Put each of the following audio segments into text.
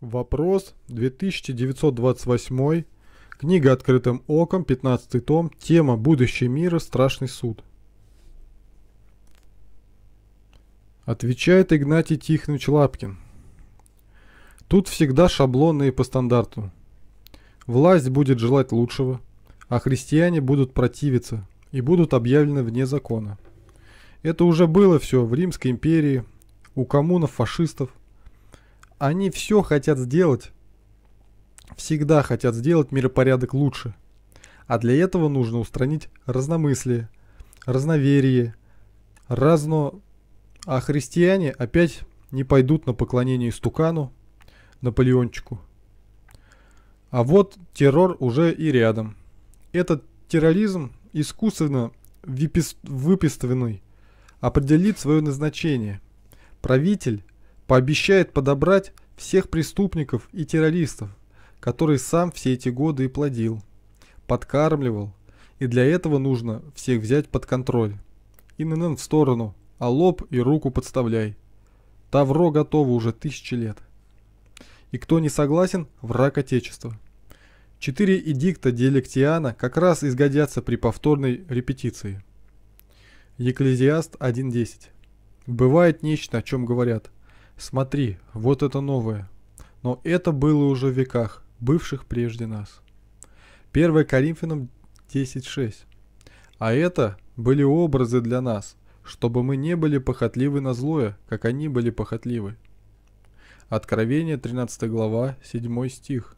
Вопрос 2928. Книга «Открытым оком», 15 том, тема «Будущий мир. Страшный суд». Отвечает Игнатий Тихонович Лапкин. Тут всегда шаблонно и по стандарту. Власть будет желать лучшего, а христиане будут противиться и будут объявлены вне закона. Это уже было все в Римской империи, у коммунов фашистов, они все хотят сделать, всегда хотят сделать миропорядок лучше. А для этого нужно устранить разномыслие, разноверие, разно... А христиане опять не пойдут на поклонение стукану, Наполеончику. А вот террор уже и рядом. Этот терроризм искусственно выпис... определит свое назначение. Правитель Пообещает подобрать всех преступников и террористов, которые сам все эти годы и плодил, подкармливал, и для этого нужно всех взять под контроль. ИНН в сторону, а лоб и руку подставляй. Тавро готово уже тысячи лет. И кто не согласен, враг Отечества. Четыре эдикта Диалектиана как раз изгодятся при повторной репетиции. Екклезиаст 1.10. Бывает нечто, о чем говорят – Смотри, вот это новое. Но это было уже в веках, бывших прежде нас. 1 Коринфянам 10.6. А это были образы для нас, чтобы мы не были похотливы на злое, как они были похотливы. Откровение 13 глава 7 стих.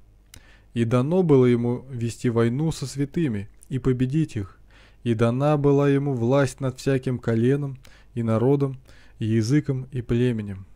И дано было ему вести войну со святыми и победить их, и дана была ему власть над всяким коленом и народом, и языком и племенем.